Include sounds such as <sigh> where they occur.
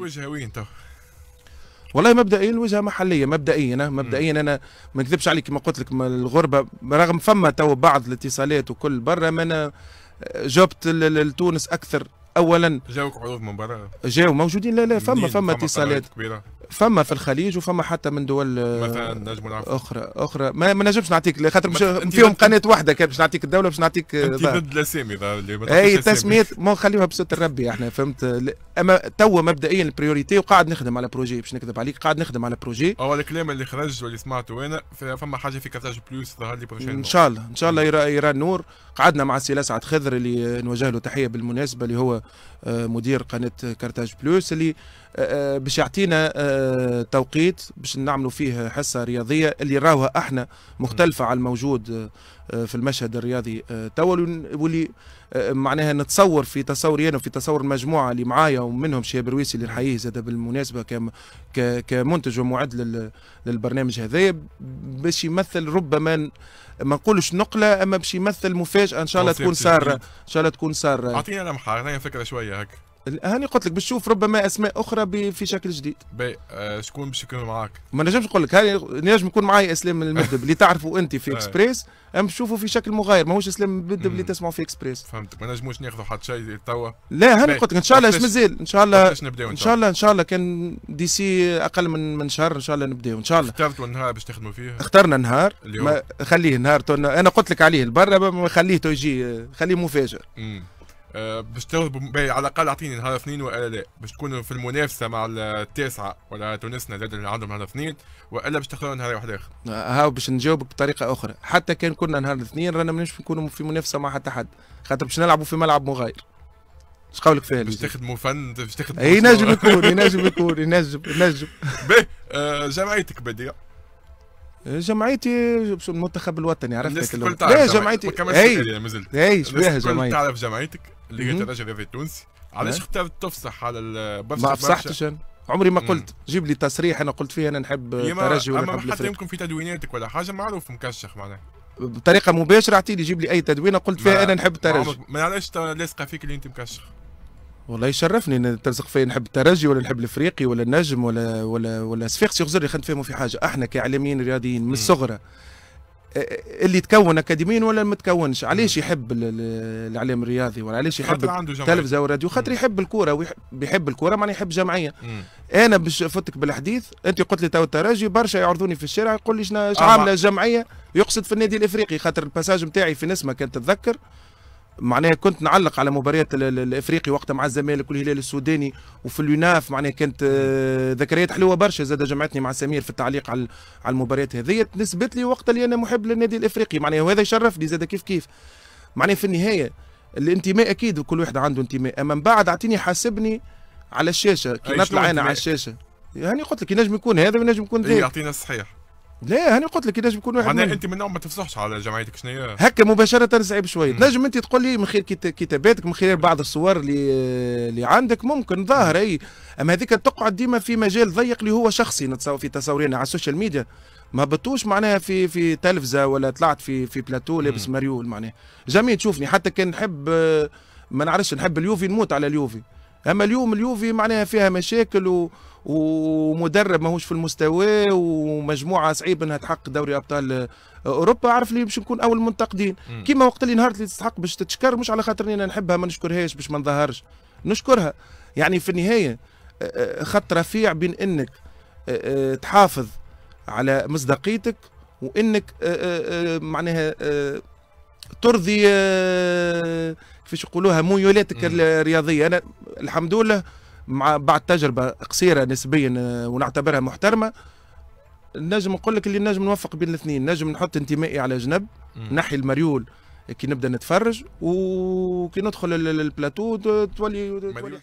الوجهه وين تو؟ والله مبدئيا الوجهه محليه مبدئيا مبدئيا انا ما نكذبش عليك كما قلت لك الغربه رغم فما تو بعض الاتصالات وكل برا ما انا آه، جبت لتونس اكثر اولا جاوك عروض من برا جاو موجودين لا لا فما فما اتصالات فما في الخليج وفما حتى من دول آه، مثلا نجم اخرى اخرى ما, ما نجمش نعطيك خاطر مش فيهم قناه واحده كان باش نعطيك الدوله باش نعطيك آه، انت ضد الاسامي اي تسميه ما نخليوها بصوت الربي احنا فهمت اما توا مبدئيا البريوريتي وقاعد نخدم على بروجي باش نكذب عليك قاعد نخدم على بروجي هو الكلام اللي خرج واللي سمعته انا فما حاجه في كارتاج بلوس ظهر لي بروشين ان شاء الله ان شاء الله يرى, يرى النور قعدنا مع السي سعد خضر اللي نوجه له تحيه بالمناسبه اللي هو آه، مدير قناه كارتاج بلوس اللي آه، آه، باش يعطينا توقيت باش نعملوا فيه حصه رياضيه اللي راوها احنا مختلفه على الموجود آه، في المشهد الرياضي آه، توا واللي آه، معناها نتصور في تصوري انا وفي تصور المجموعه اللي معايا ومنهم شهاب رويسي اللي نحييه زاد بالمناسبه كمنتج ومعد للبرنامج هذايا باش يمثل ربما ما نقولش نقله اما باش يمثل مفاجاه ان شاء الله تكون ساره ان شاء الله تكون ساره اعطينا لمحه اعطينا فكره شويه هكا هاني قلت لك بشوف ربما اسماء اخرى في شكل جديد باهي شكون باش يكون معاك ما نجمش نقول لك هاني نجم يكون معايا اسلام المدب <laughs> اللي تعرفوا انت في إيه. اكسبريس ام تشوفوا في شكل مغاير ماهوش اسلام المدب اللي تسمعوا في اكسبريس فهمتك ما نجموش ناخذوا حتى شيء توا لا هاني قلت لك ان شاء الله اش مازال ان شاء الله ان شاء الله ان شاء الله كان دي سي اقل من من شهر ان شاء الله نبداو ان شاء الله اخترتوا النهار باش تخدموا فيه اخترنا نهار خليه نهار انا قلت لك عليه البر خليه تو يجي خليه مفاجئ أه باش على الاقل اعطيني نهار اثنين والا لا باش تكونوا في المنافسه مع التاسعه ولا تونسنا زاد اللي عندهم نهار اثنين والا باش تختاروا نهار واحد اخر ها باش نجاوبك بطريقه اخرى حتى كان كنا نهار الاثنين رانا مانيش نكونوا في منافسه مع حتى حد خاطر باش نلعبوا في ملعب مغاير اش قولك فيها باش تخدموا فن باش تخدموا اي نجم يكون ينجم <laughs> يكون ينجم ينجم باهي آه، جمعيتك بديه جمعيتي المنتخب الوطني عرفت تعرف إيه، جمعيتي اي ما اي إيه، شبيها جمعيتي تعرف جمعيتك اللي هي الرجل التونسي علاش نعم. اخترت تفصح على ما فصحتش انا عمري ما قلت جيب لي تصريح انا قلت فيه انا نحب الترجي ولا نحب حتى يمكن في تدويناتك ولا حاجه معروف مكشخ معناها بطريقه مباشره اعطيني جيب لي اي تدوينه قلت فيها انا نحب الترجي ما علاش لاصقه فيك اللي انت مكشخ والله يشرفني ان ترزق فيا نحب الترجي ولا نحب الافريقي ولا النجم ولا ولا ولا صفاقسي غزري خلينا نفهموا في حاجه احنا كاعلاميين رياضيين من الصغرى اللي تكون اكاديميا ولا ما تكونش علاش يحب الاعلام الرياضي ولا علاش يحب التلفزه والراديو خاطر يحب الكوره ويحب الكوره معناها يحب جمعيه انا باش فتك بالحديث انت قلت لي تو الترجي برشا يعرضوني في الشارع يقول لي شنو عامله جمعيه يقصد في النادي الافريقي خاطر الباساج نتاعي في نسمه كانت تتذكر معناها كنت نعلق على مباريات الافريقي وقتها مع الزمالك والهلال السوداني وفي اليوناف معناها كانت آه، ذكريات حلوه برشا زاد جمعتني مع سمير في التعليق على على المباريات هذه نسبت لي وقت اللي انا محب للنادي الافريقي معناها وهذا يشرفني زاد كيف كيف معناها في النهايه الانتماء اكيد وكل واحد عنده انتماء اما من بعد اعطيني حاسبني على الشاشه كي نطلع انا على الشاشه يعني قلت لك ينجم يكون هذا وينجم يكون ذاك يعطينا الصحيح لا هاني قلت لك كيفاش بيكون واحد معناها انت من ما تفصحش على جمعيتك شنو هي هكا مباشره صعيب شويه تنجم انت تقول لي من خلال كتاباتك من خلال بعض الصور اللي اللي عندك ممكن ظاهر اي اما هذيك تقعد ديما في مجال ضيق اللي هو شخصي نتصور في تصورين على السوشيال ميديا ما بطوش معناها في في تلفزه ولا طلعت في في بلاتو لابس مريول معناها جميل تشوفني حتى كان نحب ما نعرفش نحب اليوفي نموت على اليوفي اما اليوم اليوفي معناها فيها مشاكل و... ومدرب ماهوش في المستوى ومجموعه صعيب انها تحقق دوري ابطال اوروبا عارف لي باش نكون اول المنتقدين كيما وقت اللي نهار اللي تستحق باش تتشكر مش على خاطر انا نحبها ما نشكرهاش باش ما نظهرش نشكرها يعني في النهايه خط رفيع بين انك تحافظ على مصداقيتك وانك معناها ترضي كيفاش يقولوها ميولاتك الرياضيه انا الحمد لله مع بعد تجربه قصيره نسبيا آه، ونعتبرها محترمه نجم نقول لك اللي نجم نوفق بين الاثنين نجم نحط انتمائي على جنب نحي المريول كي نبدا نتفرج وكي ندخل البلاتو تولي, تولي